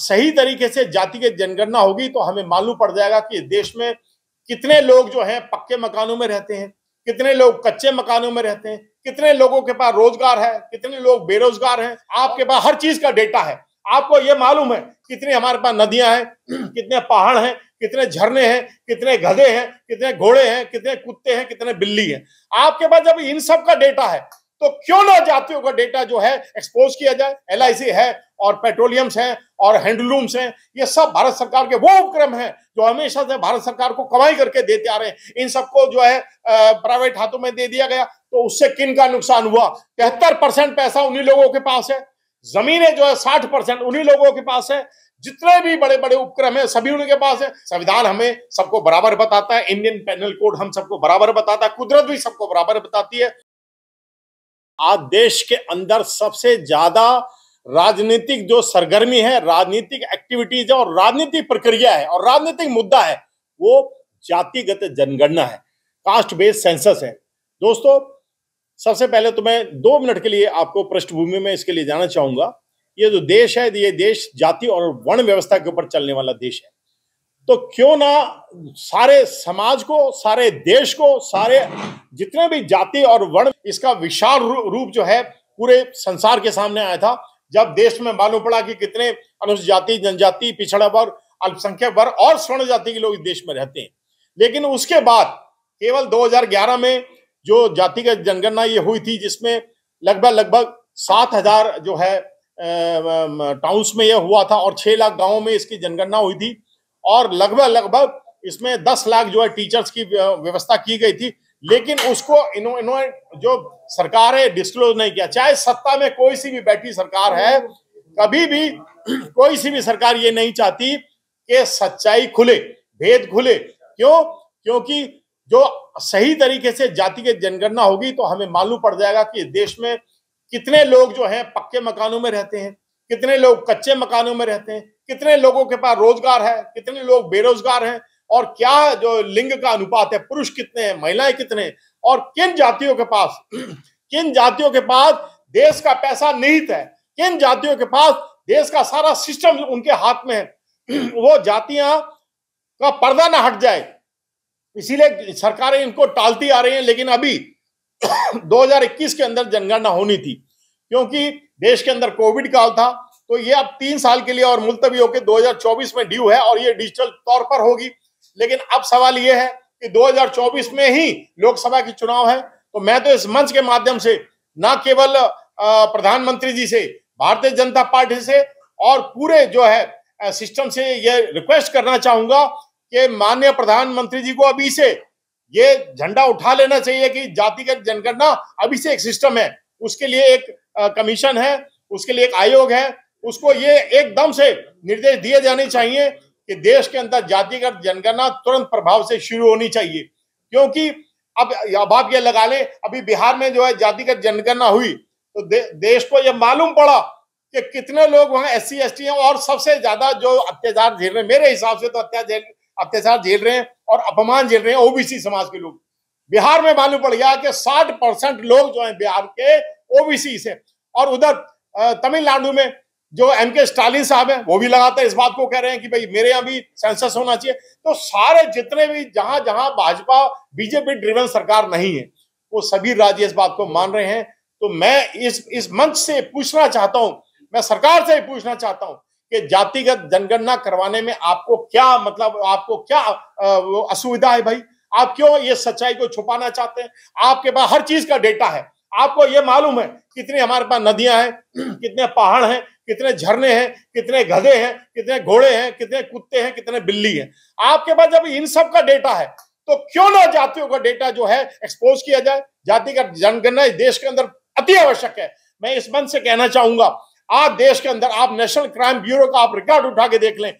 सही तरीके से जाति की जनगणना होगी तो हमें मालूम पड़ जाएगा कि देश में कितने लोग जो है पक्के मकानों में रहते हैं कितने लोग कच्चे मकानों में रहते हैं कितने लोगों के पास रोजगार है कितने लोग बेरोजगार हैं आपके पास हर चीज का डेटा है आपको ये मालूम है कितने हमारे पास नदियां हैं कितने पहाड़ हैं कितने झरने हैं कितने गधे हैं कितने घोड़े हैं कितने कुत्ते हैं कितने बिल्ली हैं आपके पास जब इन सब का डेटा है तो क्यों ना जातियों का डेटा जो है एक्सपोज किया जाए एल है और पेट्रोलियम्स है और हैंडलूम्स हैं ये सब भारत सरकार के वो उपक्रम हैं जो हमेशा से भारत सरकार को कमाई करके देते आ रहे हैं इन सबको जो है प्राइवेट हाथों में दे दिया गया तो उससे किन का नुकसान हुआ तिहत्तर परसेंट पैसा उन्हीं लोगों के पास है जमीनें जो है साठ परसेंट उन्हीं लोगों के पास है जितने भी बड़े बड़े उपक्रम है सभी उनके पास है संविधान हमें सबको बराबर बताता है इंडियन पेनल कोड हम सबको बराबर बताता है कुदरत भी सबको बराबर बताती है आज देश के अंदर सबसे ज्यादा राजनीतिक जो सरगर्मी है राजनीतिक एक्टिविटीज है और राजनीतिक प्रक्रिया है और राजनीतिक मुद्दा है वो जातिगत जनगणना है कास्ट बेस्ड सेंसस है दोस्तों सबसे पहले तो मैं दो मिनट के लिए आपको पृष्ठभूमि में इसके लिए जाना चाहूंगा ये जो देश है ये देश जाति और वर्ण व्यवस्था के ऊपर चलने वाला देश है तो क्यों ना सारे समाज को सारे देश को सारे जितने भी जाति और वर्ण इसका विशाल रूप जो है पूरे संसार के सामने आया था जब देश में मालूम पड़ा कि कितने अनुसूचित जाति जनजाति पिछड़ा वर्ग अल्पसंख्यक वर्ग और स्वर्ण जाति के लोग इस देश में रहते हैं लेकिन उसके बाद केवल 2011 में जो जातिगत जनगणना ये हुई थी जिसमें लगभग लगभग सात हजार जो है टाउन्स में यह हुआ था और छह लाख गांवों में इसकी जनगणना हुई थी और लगभग लगभग इसमें दस लाख जो है टीचर्स की व्यवस्था की गई थी लेकिन उसको इन्होंने जो सरकार है डिस्क्लोज नहीं किया चाहे सत्ता में कोई सी भी बैठी सरकार है कभी भी कोई सी भी सरकार ये नहीं चाहती कि सच्चाई खुले भेद खुले क्यों क्योंकि जो सही तरीके से जाति की जनगणना होगी तो हमें मालूम पड़ जाएगा कि देश में कितने लोग जो हैं पक्के मकानों में रहते हैं कितने लोग कच्चे मकानों में रहते हैं कितने लोगों के पास रोजगार है कितने लोग बेरोजगार हैं और क्या जो लिंग का अनुपात है पुरुष कितने हैं महिलाएं कितने हैं और किन जातियों के पास किन जातियों के पास देश का पैसा निहित है किन जातियों के पास देश का सारा सिस्टम उनके हाथ में है वो जातियां का पर्दा ना हट जाए इसीलिए सरकारें इनको टालती आ रही हैं लेकिन अभी 2021 के अंदर जनगणना होनी थी क्योंकि देश के अंदर कोविड काल था तो ये अब तीन साल के लिए और मुलतवी होकर 2024 में ड्यू है और ये डिजिटल तौर पर होगी लेकिन अब सवाल यह है कि 2024 में ही लोकसभा की चुनाव है तो मैं तो इस मंच के माध्यम से न केवल प्रधानमंत्री जी से भारतीय जनता पार्टी से और पूरे जो है सिस्टम से यह रिक्वेस्ट करना चाहूंगा कि माननीय प्रधानमंत्री जी को अभी से ये झंडा उठा लेना चाहिए कि जातिगत जनगणना अभी से एक सिस्टम है उसके लिए एक कमीशन है उसके लिए एक आयोग है उसको ये एकदम से निर्देश दिए जाने चाहिए कि देश के अंदर जातिगत जनगणना तुरंत प्रभाव से शुरू होनी चाहिए क्योंकि अब अब आप ये लगा लें अभी बिहार में जो है जातिगत जनगणना हुई तो दे, देश को यह मालूम पड़ा कि कितने लोग वहां एस सी एस टी है और सबसे ज्यादा जो अत्याचार झेल रहे हैं मेरे हिसाब से तो अत्याचार अत्याचार झेल रहे हैं और अपमान झेल रहे हैं ओबीसी समाज के लोग बिहार में मालूम पड़ गया कि साठ परसेंट लोग जो है बिहार के ओबीसी से और उधर तमिलनाडु में जो एम के स्टालिन साहब है वो भी लगातार इस बात को कह रहे हैं कि भाई मेरे यहाँ भी सेंसस होना चाहिए तो सारे जितने भी जहां जहां भाजपा बीजेपी ड्रिवन सरकार नहीं है वो सभी राज्य इस बात को मान रहे हैं तो मैं इस इस मंच से पूछना चाहता हूं मैं सरकार से पूछना चाहता हूं कि जातिगत जनगणना करवाने में आपको क्या मतलब आपको क्या असुविधा है भाई आप क्यों ये सच्चाई को छुपाना चाहते हैं आपके पास हर चीज का डेटा है आपको ये मालूम है कितनी हमारे पास नदियां हैं कितने पहाड़ हैं कितने झरने हैं कितने गधे हैं कितने घोड़े हैं कितने कुत्ते हैं कितने बिल्ली हैं आपके पास जब इन सब का डेटा है तो क्यों ना जातियों का डेटा जो है एक्सपोज किया जाए जाति का जनगणना देश के अंदर अति आवश्यक है मैं इस मन से कहना चाहूंगा आज देश के अंदर आप नेशनल क्राइम ब्यूरो का आप रिकॉर्ड उठा के देख लें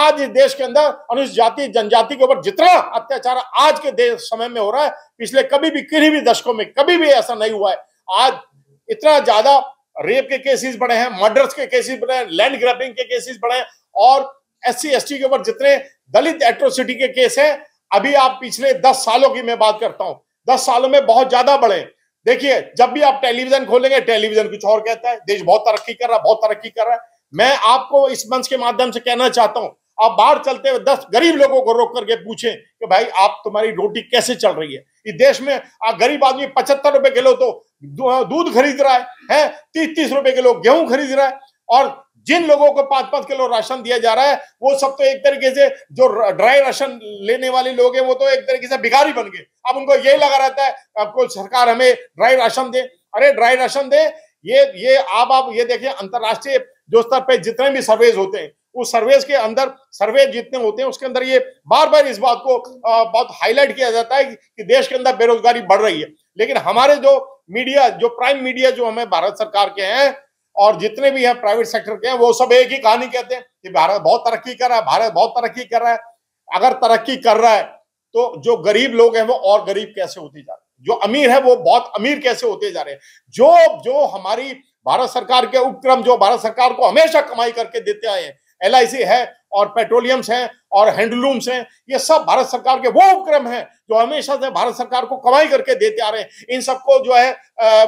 आज इस देश के अंदर अनुसूचित जाति जनजाति के ऊपर जितना अत्याचार आज के देश समय में हो रहा है पिछले कभी भी किन्हीं भी दशकों में कभी भी ऐसा नहीं हुआ है आज इतना ज्यादा रेप के केसेस बढ़े हैं मर्डर्स के केसेस बढ़े हैं लैंड ग्रैपिंग के केसेस बढ़े हैं और एस सी एस टी के ऊपर जितने दलित एट्रोसिटी के केस हैं अभी आप पिछले दस सालों की मैं बात करता हूं दस सालों में बहुत ज्यादा बढ़े देखिए जब भी आप टेलीविजन खोलेंगे टेलीविजन कुछ और कहता है देश बहुत तरक्की कर रहा है बहुत तरक्की कर रहा है मैं आपको इस मंच के माध्यम से कहना चाहता हूं आप बाहर चलते हुए दस गरीब लोगों को रोक करके पूछें कि भाई आप तुम्हारी रोटी कैसे चल रही है कि देश में गरीब आदमी पचहत्तर रुपए किलो तो हाँ, दूध खरीद रहा है, है तीस तीस रुपए किलो गेहूं खरीद रहा है और जिन लोगों को पांच पांच किलो राशन दिया जा रहा है वो सब तो एक तरीके से जो ड्राई राशन लेने वाले लोग हैं वो तो एक तरीके से भिखारी बन गए अब उनको यही लगा रहता है आपको सरकार हमें ड्राई राशन दे अरे ड्राई राशन दे ये ये आप आप ये देखिए अंतर्राष्ट्रीय जो स्तर पे जितने भी सर्वेज होते हैं उस सर्वे के अंदर सर्वे जितने होते हैं उसके अंदर ये बार बार इस बात को बहुत हाईलाइट किया जाता है कि देश के अंदर बेरोजगारी बढ़ रही है लेकिन हमारे जो मीडिया जो प्राइम मीडिया जो हमें भारत सरकार के हैं और जितने भी हैं प्राइवेट सेक्टर के हैं वो सब एक ही कहानी कहते हैं कि भारत बहुत तरक्की कर रहा है भारत बहुत तरक्की कर रहा है अगर तरक्की कर रहा है तो जो गरीब लोग हैं वो और गरीब कैसे होते जा रहे हैं जो अमीर है वो बहुत अमीर कैसे होते जा रहे हैं जो जो हमारी भारत सरकार के उपक्रम जो भारत सरकार को हमेशा कमाई करके देते आए हैं एल है और पेट्रोलियम्स हैं और हैंडलूम्स हैं ये सब भारत सरकार के वो उपक्रम हैं जो हमेशा से भारत सरकार को कमाई करके देते आ रहे हैं इन सबको जो है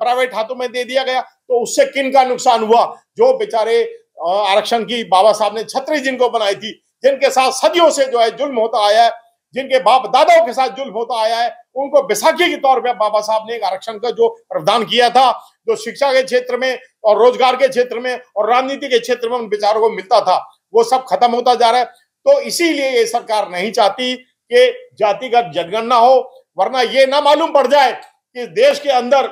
प्राइवेट हाथों में दे दिया गया तो उससे किन का नुकसान हुआ जो बेचारे आरक्षण की बाबा साहब ने छतरी जिनको बनाई थी जिनके साथ सदियों से जो है जुल्म होता आया है जिनके बाप दादाओं के साथ जुल्म होता आया है उनको बैसाखी के तौर पर बाबा साहब ने एक आरक्षण का जो प्रावधान किया था जो शिक्षा के क्षेत्र में और रोजगार के क्षेत्र में और राजनीति के क्षेत्र में उन बेचारों को मिलता था वो सब खत्म होता जा रहा है तो इसीलिए ये सरकार नहीं चाहती कि जातिगत जनगणना हो वरना ये ना मालूम पड़ जाए कि देश के अंदर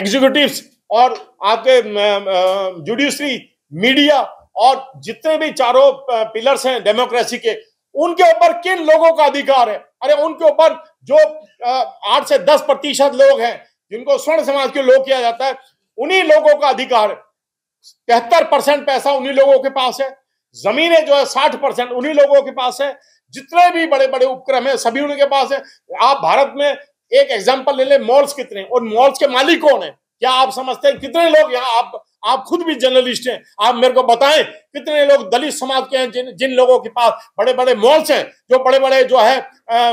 एग्जीक्यूटिव और आपके जुडिशरी मीडिया और जितने भी चारों पिलर्स हैं डेमोक्रेसी के उनके ऊपर किन लोगों का अधिकार है अरे उनके ऊपर जो आठ से दस प्रतिशत लोग हैं जिनको स्वर्ण समाज के लोग किया जाता है उन्हीं लोगों का अधिकार है तिहत्तर परसेंट पैसा उन्हीं लोगों के पास है जमीनें जो है साठ परसेंट उन्हीं लोगों के पास है जितने भी बड़े बड़े उपक्रम है सभी उनके पास है आप भारत में एक एग्जाम्पल ले ले मॉल्स कितने और मॉल्स के मालिक कौन है क्या आप समझते हैं कितने लोग यहाँ आप आप खुद भी जर्नलिस्ट हैं आप मेरे को बताएं कितने लोग दलित समाज के हैं जिन जिन लोगों के पास बड़े बड़े मॉल्स हैं जो बड़े बड़े जो है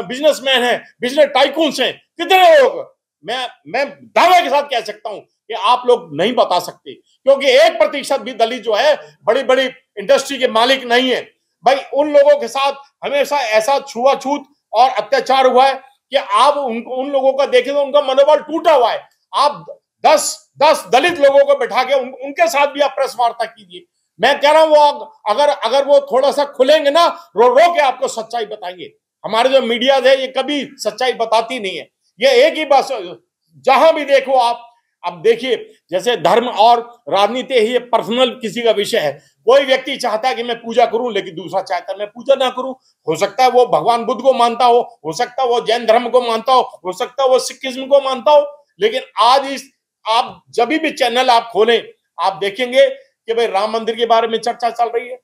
बिजनेसमैन हैं बिजनेस टाइकून्स हैं कितने लोग मैं मैं दावे के साथ कह सकता हूं कि आप लोग नहीं बता सकते क्योंकि एक प्रतिशत भी दलित जो है बड़ी बड़ी इंडस्ट्री के मालिक नहीं है भाई उन लोगों के साथ हमेशा ऐसा छुआछूत और अत्याचार हुआ है कि आप उन उन लोगों का देखें तो उनका मनोबल टूटा हुआ है आप दस दस दलित लोगों को बैठा के उन, उनके साथ भी आप प्रेस वार्ता कीजिए मैं कह रहा हूं वो अगर अगर वो थोड़ा सा खुलेंगे ना रो रो के आपको सच्चाई बताएंगे हमारे जो मीडिया है ये कभी सच्चाई बताती नहीं है ये एक ही बस जहां भी देखो आप अब देखिए जैसे धर्म और राजनीति ही पर्सनल किसी का विषय है कोई व्यक्ति चाहता है कि मैं पूजा करूं लेकिन दूसरा चाहता है मैं पूजा ना करूं हो सकता है वो भगवान बुद्ध को मानता हो हो सकता है वो जैन धर्म को मानता हो हो सकता है वो सिखिज्म को मानता हो लेकिन आज इस आप जब भी चैनल आप खोलें आप देखेंगे कि भाई राम मंदिर के बारे में चर्चा चल रही है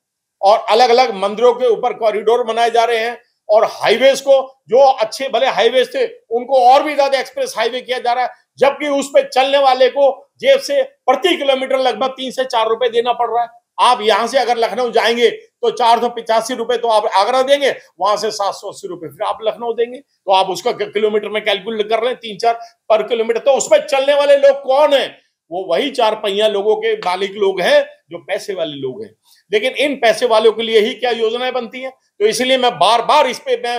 और अलग अलग मंदिरों के ऊपर कॉरिडोर बनाए जा रहे हैं और हाईवेज को जो अच्छे भले हाईवेज थे उनको और भी ज्यादा एक्सप्रेस हाईवे किया जा रहा है जबकि उस पर चलने वाले को जेब से प्रति किलोमीटर लगभग तीन से चार रुपए देना पड़ रहा है आप यहां से अगर लखनऊ जाएंगे तो चार सौ पिचासी रुपए तो आप आगरा देंगे वहां से सात सौ अस्सी रुपए फिर आप लखनऊ देंगे तो आप उसका किलोमीटर में कैलकुलेट कर रहे हैं तीन चार पर किलोमीटर तो उसमें चलने वाले लोग कौन है वो वही चार पहिया लोगों के मालिक लोग हैं जो पैसे वाले लोग हैं लेकिन इन पैसे वालों के लिए ही क्या योजनाएं बनती हैं तो इसलिए मैं बार बार इस पे मैं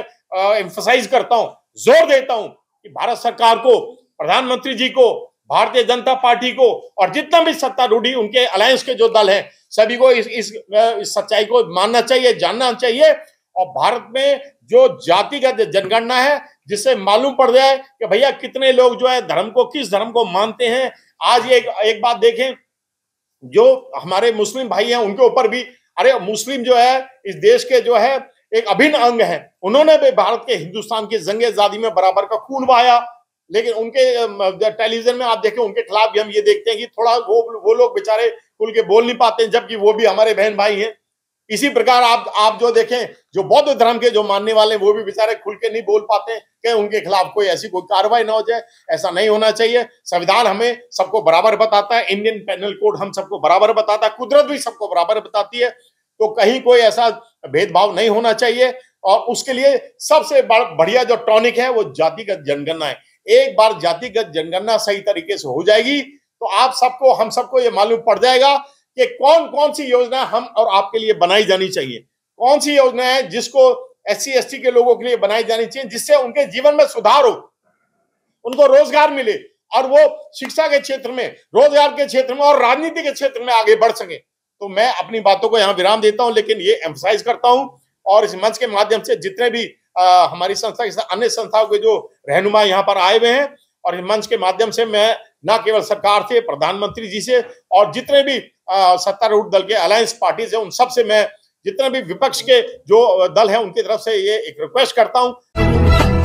एम्फोसाइज करता हूं जोर देता हूं कि भारत सरकार को प्रधानमंत्री जी को भारतीय जनता पार्टी को और जितना भी सत्ता रूढ़ी उनके अलायंस के जो दल है सभी को इस इस, इस सच्चाई को मानना चाहिए जानना चाहिए और भारत में जो जातिगत जनगणना है जिससे मालूम पड़ जाए कि भैया कितने लोग जो है धर्म को किस धर्म को मानते हैं आज ये एक, एक बात देखें जो हमारे मुस्लिम भाई हैं उनके ऊपर भी अरे मुस्लिम जो है इस देश के जो है एक अभिन्न अंग है उन्होंने भी भारत के हिंदुस्तान की जंगे आजादी में बराबर का खून बहाया लेकिन उनके टेलीविजन में आप देखें उनके खिलाफ भी हम ये देखते हैं कि थोड़ा वो वो लोग बेचारे खुल के बोल नहीं पाते हैं जबकि वो भी हमारे बहन भाई हैं इसी प्रकार आप आप जो देखें जो बौद्ध धर्म के जो मानने वाले वो भी बेचारे खुल के नहीं बोल पाते कि उनके खिलाफ कोई ऐसी कोई कार्रवाई ना हो जाए ऐसा नहीं होना चाहिए संविधान हमें सबको बराबर बताता है इंडियन पेनल कोड हम सबको बराबर बताता है कुदरत भी सबको बराबर बताती है तो कहीं कोई ऐसा भेदभाव नहीं होना चाहिए और उसके लिए सबसे बढ़िया जो टॉनिक है वो जातिगत जनगणना है एक बार जातिगत जनगणना सही तरीके से हो जाएगी तो आप सबको हम सबको ये मालूम पड़ जाएगा कि कौन कौन सी योजना हम और आपके लिए बनाई जानी चाहिए कौन सी योजना है जिसको एस सी के लोगों के लिए बनाई जानी चाहिए जिससे उनके जीवन में सुधार हो उनको रोजगार मिले और वो शिक्षा के क्षेत्र में रोजगार के क्षेत्र में और राजनीति के क्षेत्र में आगे बढ़ सके तो मैं अपनी बातों को यहाँ विराम देता हूँ लेकिन ये एम्फोसाइज करता हूँ और इस मंच के माध्यम से जितने भी आ, हमारी संस्था के अन्य संस्थाओं के जो रहनुमा यहाँ पर आए हुए हैं और इस मंच के माध्यम से मैं न केवल सरकार से प्रधानमंत्री जी से और जितने भी सत्तारूढ़ दल के अलायंस पार्टीज है उन सबसे मैं जितने भी विपक्ष के जो दल है उनकी तरफ से ये एक रिक्वेस्ट करता हूँ